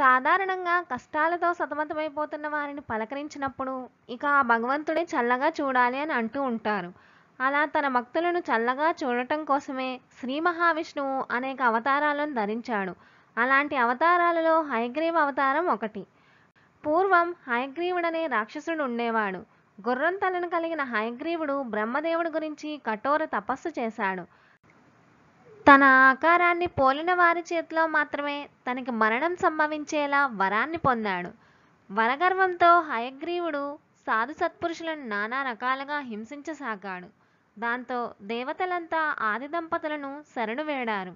సాధారణంగా కష్టాలతో సతమతమైపోతున్న వారిని పలకరించినప్పుడు ఇక ఆ భగవంతుడే చల్లగా చూడాలి అని అంటూ ఉంటారు అలా తన భక్తులను చల్లగా చూడటం కోసమే శ్రీ మహావిష్ణువు అనేక అవతారాలను ధరించాడు అలాంటి అవతారాలలో హయగ్రీవ అవతారం ఒకటి పూర్వం హయగ్రీవుడనే రాక్షసుడు ఉండేవాడు గుర్రం తలను కలిగిన హయగ్రీవుడు బ్రహ్మదేవుడి గురించి కఠోర తపస్సు చేశాడు తన ఆకారాన్ని పోలిన వారి చేతిలో మాత్రమే తనకి మరణం సంభవించేలా వరాన్ని పొందాడు వరగర్వంతో హయగ్రీవుడు సాధు సత్పురుషులను నానా రకాలుగా హింసించసాగాడు దాంతో దేవతలంతా ఆది దంపతులను శరణు వేడారు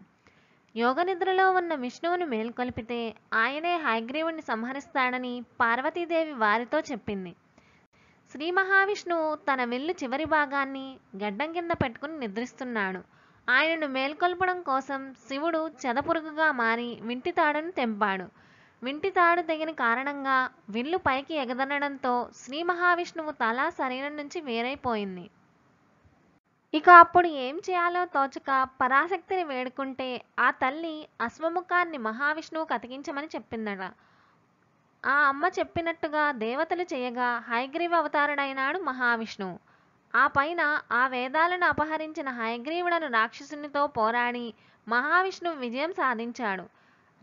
యోగనిద్రలో ఉన్న విష్ణువును మేల్కొల్పితే ఆయనే హయగ్రీవుణ్ణి సంహరిస్తాడని పార్వతీదేవి వారితో చెప్పింది శ్రీ మహావిష్ణువు తన విల్లు చివరి భాగాన్ని గడ్డం కింద పెట్టుకుని నిద్రిస్తున్నాడు ఆయనను మేల్కొల్పడం కోసం శివుడు చెదపురుగుగా మారి వింటి తాడును తెంపాడు వింటి తాడు తెగిన కారణంగా విల్లు పైకి ఎగదనడంతో శ్రీ మహావిష్ణువు తల శరీరం నుంచి వేరైపోయింది ఇక అప్పుడు ఏం చేయాలో తోచక పరాశక్తిని వేడుకుంటే ఆ తల్లి అశ్వముఖాన్ని మహావిష్ణువు కతికించమని చెప్పిందట ఆ అమ్మ చెప్పినట్టుగా దేవతలు చేయగా హైగ్రీవ అవతారుడైనాడు మహావిష్ణువు ఆ పైన ఆ వేదాలను అపహరించిన హయగ్రీవుడను రాక్షసునితో పోరాడి మహావిష్ణువు విజయం సాధించాడు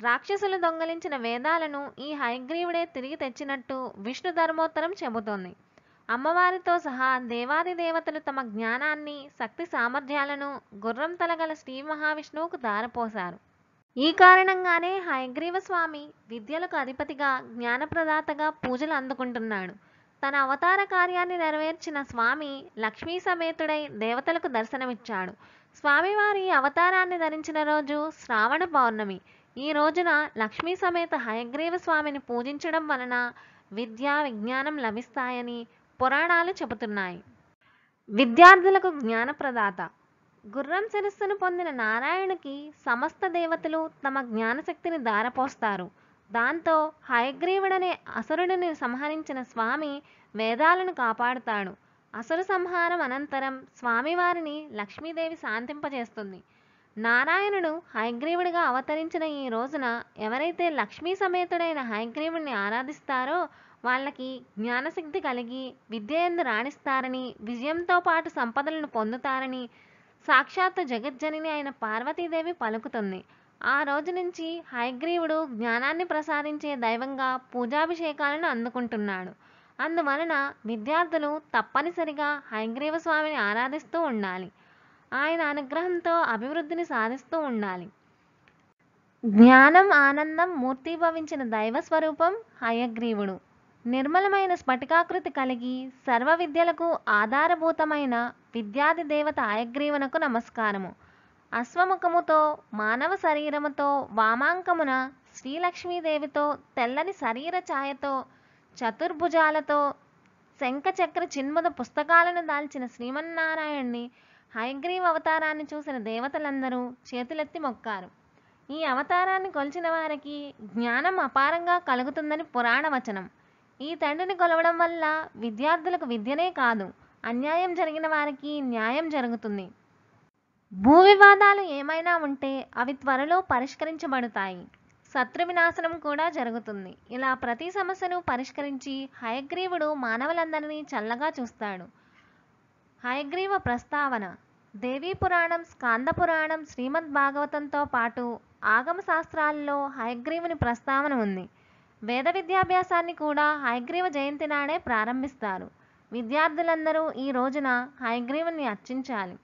రాక్షసులు దొంగలించిన వేదాలను ఈ హయగ్రీవుడే తిరిగి తెచ్చినట్టు విష్ణు ధర్మోత్తరం చెబుతోంది అమ్మవారితో సహా దేవాది దేవతలు తమ జ్ఞానాన్ని శక్తి సామర్థ్యాలను గుర్రం తలగల శ్రీ మహావిష్ణువుకు దారపోశారు ఈ కారణంగానే హయగ్రీవ స్వామి విద్యలకు అధిపతిగా జ్ఞానప్రదాతగా పూజలు అందుకుంటున్నాడు తన అవతార కార్యాన్ని నెరవేర్చిన స్వామి లక్ష్మీ సమేతుడై దేవతలకు దర్శనమిచ్చాడు స్వామివారి అవతారాన్ని ధరించిన రోజు శ్రావణ పౌర్ణమి ఈ రోజున లక్ష్మీ సమేత హయగ్రీవ స్వామిని పూజించడం వలన విద్య విజ్ఞానం లభిస్తాయని పురాణాలు చెబుతున్నాయి విద్యార్థులకు జ్ఞానప్రదాత గుర్రం శిరస్సును పొందిన నారాయణుకి సమస్త దేవతలు తమ జ్ఞానశక్తిని దారపోస్తారు దాంతో హయగ్రీవుడనే అసురుడిని సంహరించిన స్వామి వేదాలను కాపాడుతాడు అసురు సంహారం అనంతరం స్వామివారిని లక్ష్మీదేవి శాంతింపజేస్తుంది నారాయణుడు హయగ్రీవుడిగా అవతరించిన ఈ రోజున ఎవరైతే లక్ష్మీ సమేతుడైన హయగ్రీవుడిని ఆరాధిస్తారో వాళ్ళకి జ్ఞానశక్తి కలిగి విద్యయందు రాణిస్తారని విజయంతో పాటు సంపదలను పొందుతారని సాక్షాత్తు జగజ్జనిని అయిన పార్వతీదేవి పలుకుతుంది ఆ రోజు నుంచి హయగ్రీవుడు జ్ఞానాన్ని ప్రసాదించే దైవంగా పూజాభిషేకాలను అందుకుంటున్నాడు అందువలన విద్యార్థులు తప్పనిసరిగా హయగ్రీవ స్వామిని ఆరాధిస్తూ ఉండాలి ఆయన అనుగ్రహంతో అభివృద్ధిని సాధిస్తూ ఉండాలి జ్ఞానం ఆనందం మూర్తిభవించిన దైవ స్వరూపం హయగ్రీవుడు నిర్మలమైన స్ఫటికాకృతి కలిగి సర్వ విద్యలకు ఆధారభూతమైన విద్యాది దేవత హయగ్రీవునకు నమస్కారము అశ్వముఖముతో మానవ శరీరముతో వామాంకమున శ్రీలక్ష్మీదేవితో తెల్లని శరీర ఛాయతో చతుర్భుజాలతో శంఖచక్ర చిన్మద పుస్తకాలను దాల్చిన శ్రీమన్నారాయణ్ణి హైగ్రీవ్ అవతారాన్ని చూసిన దేవతలందరూ చేతులెత్తి మొక్కారు ఈ అవతారాన్ని కొలిచిన వారికి జ్ఞానం అపారంగా కలుగుతుందని పురాణ వచనం ఈ తండ్రిని కొలవడం వల్ల విద్యార్థులకు విద్యనే కాదు అన్యాయం జరిగిన వారికి న్యాయం జరుగుతుంది భూ వివాదాలు ఏమైనా ఉంటే అవి త్వరలో పరిష్కరించబడతాయి శత్రు వినాశనం కూడా జరుగుతుంది ఇలా ప్రతి సమస్యను పరిష్కరించి హయగ్రీవుడు మానవులందరినీ చల్లగా చూస్తాడు హయగ్రీవ ప్రస్తావన దేవీ పురాణం స్కాంద పురాణం శ్రీమద్ భాగవతంతో పాటు ఆగమ శాస్త్రాల్లో హయగ్రీవుని ప్రస్తావన ఉంది వేద విద్యాభ్యాసాన్ని కూడా హయగ్రీవ జయంతి నాడే ప్రారంభిస్తారు విద్యార్థులందరూ ఈ రోజున హయగ్రీవుని అర్చించాలి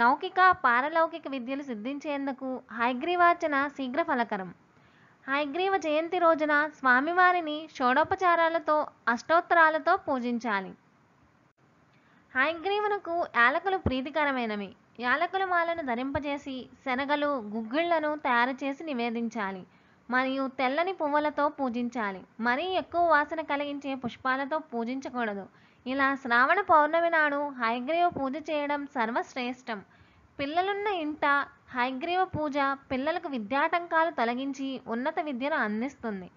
లౌకిక పారలౌకిక విద్యలు సిద్ధించేందుకు హైగ్రీవార్చన శీఘ్ర ఫలకరం హైగ్రీవ జయంతి రోజున స్వామివారిని షోడోపచారాలతో అష్టోత్తరాలతో పూజించాలి హైగ్రీవునకు యాలకులు ప్రీతికరమైనవి యాలకుల మాలను ధరింపజేసి శనగలు గుగ్గిళ్లను తయారు చేసి నివేదించాలి మరియు తెల్లని పువ్వులతో పూజించాలి మరీ ఎక్కువ వాసన కలిగించే పుష్పాలతో పూజించకూడదు ఇలా శ్రావణ పౌర్ణమి నాడు హైగ్రీవ పూజ చేయడం సర్వశ్రేష్టం పిల్లలున్న ఇంట హైగ్రీవ పూజ పిల్లలకు విద్యాటంకాలు తొలగించి ఉన్నత విద్యను అందిస్తుంది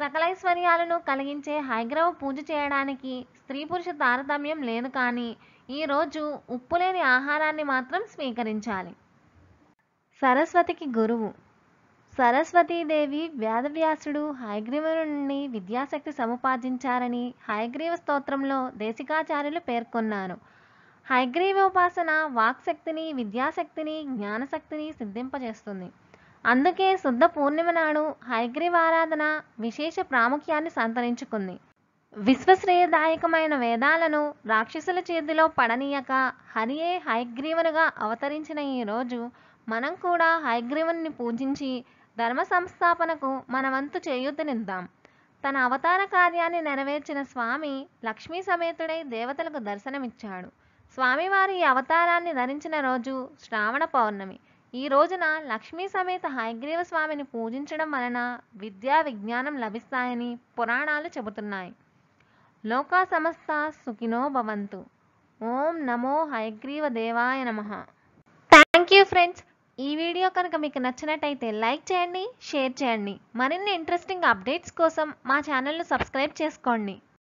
సకలైశ్వర్యాలను కలిగించే హైగ్రవ పూజ చేయడానికి స్త్రీ పురుష తారతమ్యం లేదు కానీ ఈరోజు ఉప్పు లేని ఆహారాన్ని మాత్రం స్వీకరించాలి సరస్వతికి గురువు సరస్వతీదేవి వేదవ్యాసుడు హయగ్రీవుల నుండి విద్యాశక్తి సముపార్జించారని హయగ్రీవ స్తోత్రంలో దేశికాచార్యులు పేర్కొన్నారు హయగ్రీవోపాసన వాక్శక్తిని విద్యాశక్తిని జ్ఞానశక్తిని సిద్ధింపజేస్తుంది అందుకే శుద్ధ పూర్ణిమ నాడు హయగ్రీవారాధన విశేష ప్రాముఖ్యాన్ని సంతరించుకుంది విశ్వశ్రేయదాయకమైన వేదాలను రాక్షసుల చేతిలో పడనీయక హరియే హయగ్రీవునుగా అవతరించిన ఈ రోజు మనం కూడా హయగ్రీవుని పూజించి ధర్మ సంస్థాపనకు మనవంతు చేయూతనిద్దాం తన అవతార కార్యాన్ని నెరవేర్చిన స్వామి లక్ష్మీ సమేతుడై దేవతలకు దర్శనమిచ్చాడు స్వామివారి ఈ అవతారాన్ని ధరించిన రోజు శ్రావణ పౌర్ణమి ఈ రోజున లక్ష్మీ సమేత హయగ్రీవ స్వామిని పూజించడం వలన విద్యా విజ్ఞానం లభిస్తాయని పురాణాలు చెబుతున్నాయి లోకా సమస్త సుఖినో భవంతు ఓం నమో హయగ్రీవ దేవాయ నమ థ్యాంక్ యూ ఫ్రెండ్స్ ఈ వీడియో కనుక మీకు నచ్చినట్టయితే లైక్ చేయండి షేర్ చేయండి మరిన్ని ఇంట్రెస్టింగ్ అప్డేట్స్ కోసం మా ఛానల్ను సబ్స్క్రైబ్ చేసుకోండి